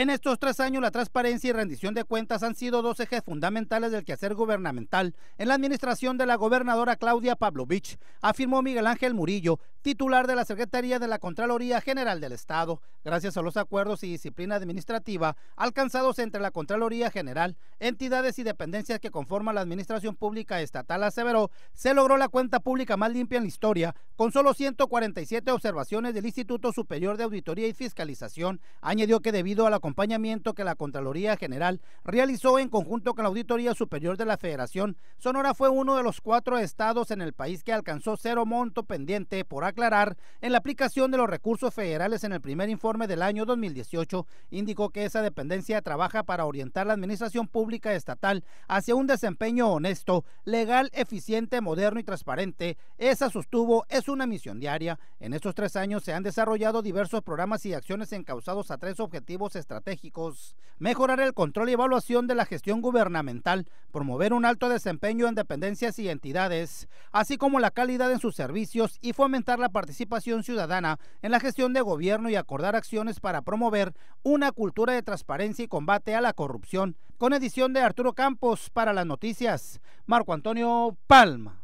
En estos tres años, la transparencia y rendición de cuentas han sido dos ejes fundamentales del quehacer gubernamental en la administración de la gobernadora Claudia Pavlovich, afirmó Miguel Ángel Murillo, titular de la Secretaría de la Contraloría General del Estado, gracias a los acuerdos y disciplina administrativa alcanzados entre la Contraloría General, entidades y dependencias que conforman la Administración Pública Estatal, aseveró, se logró la cuenta pública más limpia en la historia, con solo 147 observaciones del Instituto Superior de Auditoría y Fiscalización. Añadió que debido al acompañamiento que la Contraloría General realizó en conjunto con la Auditoría Superior de la Federación, Sonora fue uno de los cuatro estados en el país que alcanzó cero monto pendiente por aclarar en la aplicación de los recursos federales en el primer informe del año 2018, indicó que esa dependencia trabaja para orientar la administración pública estatal hacia un desempeño honesto, legal, eficiente, moderno y transparente. Esa sostuvo es una misión diaria. En estos tres años se han desarrollado diversos programas y acciones encauzados a tres objetivos estratégicos. Mejorar el control y evaluación de la gestión gubernamental, promover un alto desempeño en dependencias y entidades, así como la calidad en sus servicios y fomentar la participación ciudadana en la gestión de gobierno y acordar acciones para promover una cultura de transparencia y combate a la corrupción. Con edición de Arturo Campos para las noticias, Marco Antonio Palma.